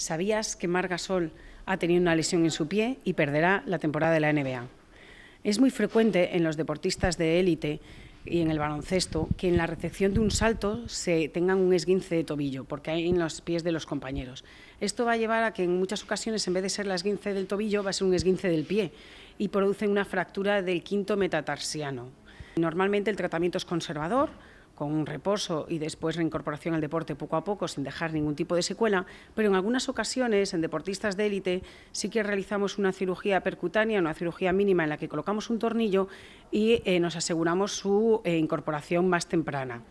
¿Sabías que Marga Gasol ha tenido una lesión en su pie y perderá la temporada de la NBA? Es muy frecuente en los deportistas de élite y en el baloncesto que en la recepción de un salto se tengan un esguince de tobillo, porque hay en los pies de los compañeros. Esto va a llevar a que en muchas ocasiones, en vez de ser la esguince del tobillo, va a ser un esguince del pie y produce una fractura del quinto metatarsiano. Normalmente el tratamiento es conservador, con un reposo y después reincorporación al deporte poco a poco sin dejar ningún tipo de secuela, pero en algunas ocasiones en deportistas de élite sí que realizamos una cirugía percutánea, una cirugía mínima en la que colocamos un tornillo y eh, nos aseguramos su eh, incorporación más temprana.